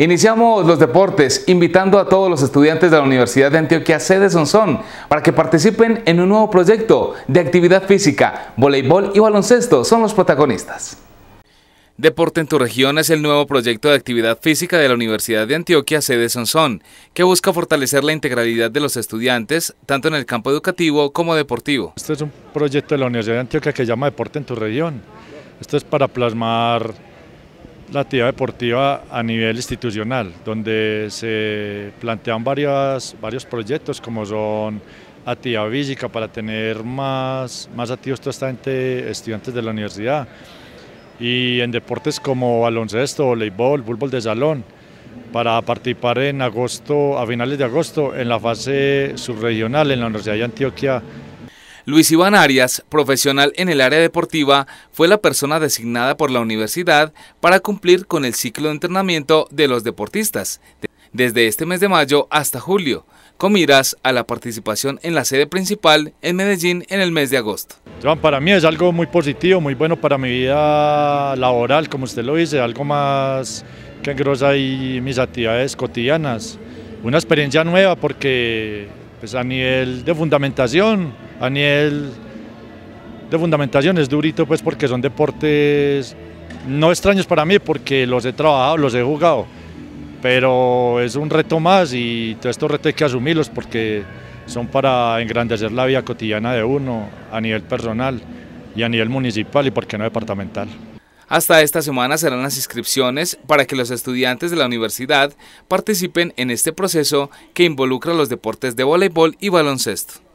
Iniciamos los deportes invitando a todos los estudiantes de la Universidad de Antioquia Sede Sonsón para que participen en un nuevo proyecto de actividad física. Voleibol y baloncesto son los protagonistas. Deporte en tu región es el nuevo proyecto de actividad física de la Universidad de Antioquia Sede Sonsón, que busca fortalecer la integralidad de los estudiantes, tanto en el campo educativo como deportivo. Este es un proyecto de la Universidad de Antioquia que se llama Deporte en tu región. Esto es para plasmar la actividad deportiva a nivel institucional, donde se plantean varios proyectos como son actividad física para tener más, más activos estudiantes estudiantes de la universidad, y en deportes como baloncesto, voleibol, fútbol de salón, para participar en agosto, a finales de agosto, en la fase subregional en la Universidad de Antioquia Luis Iván Arias, profesional en el área deportiva, fue la persona designada por la universidad para cumplir con el ciclo de entrenamiento de los deportistas, desde este mes de mayo hasta julio, con miras a la participación en la sede principal en Medellín en el mes de agosto. Para mí es algo muy positivo, muy bueno para mi vida laboral, como usted lo dice, algo más que engrosa y mis actividades cotidianas. Una experiencia nueva porque pues a nivel de fundamentación, a nivel de fundamentación es durito pues porque son deportes no extraños para mí porque los he trabajado, los he jugado, pero es un reto más y todos estos retos hay que asumirlos porque son para engrandecer la vida cotidiana de uno a nivel personal y a nivel municipal y por qué no departamental. Hasta esta semana serán las inscripciones para que los estudiantes de la universidad participen en este proceso que involucra los deportes de voleibol y baloncesto.